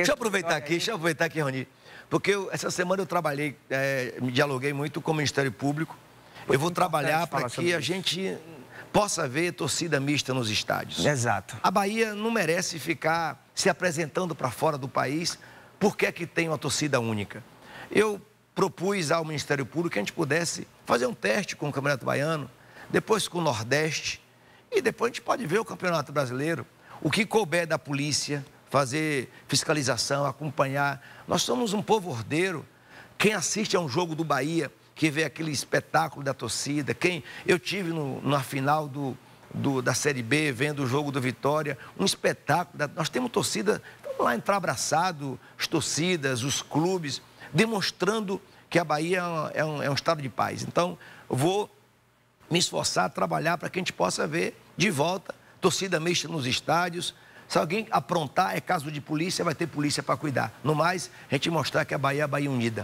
Deixa eu aproveitar aqui, deixa eu aproveitar aqui, Rony, porque eu, essa semana eu trabalhei, é, me dialoguei muito com o Ministério Público. eu vou trabalhar para que a gente possa ver torcida mista nos estádios. Exato. A Bahia não merece ficar se apresentando para fora do país porque é que tem uma torcida única. Eu propus ao Ministério Público que a gente pudesse fazer um teste com o Campeonato Baiano, depois com o Nordeste, e depois a gente pode ver o Campeonato Brasileiro, o que couber da polícia, fazer fiscalização, acompanhar. Nós somos um povo ordeiro. Quem assiste a um jogo do Bahia, que vê aquele espetáculo da torcida, quem eu tive no, na final do, do, da Série B, vendo o jogo do Vitória, um espetáculo. Da, nós temos torcida, vamos lá entrar abraçado, as torcidas, os clubes, demonstrando que a Bahia é, é um, é um estado de paz. Então, vou me esforçar, trabalhar para que a gente possa ver de volta torcida mista nos estádios, se alguém aprontar, é caso de polícia, vai ter polícia para cuidar. No mais, a gente mostrar que a Bahia é a Bahia Unida.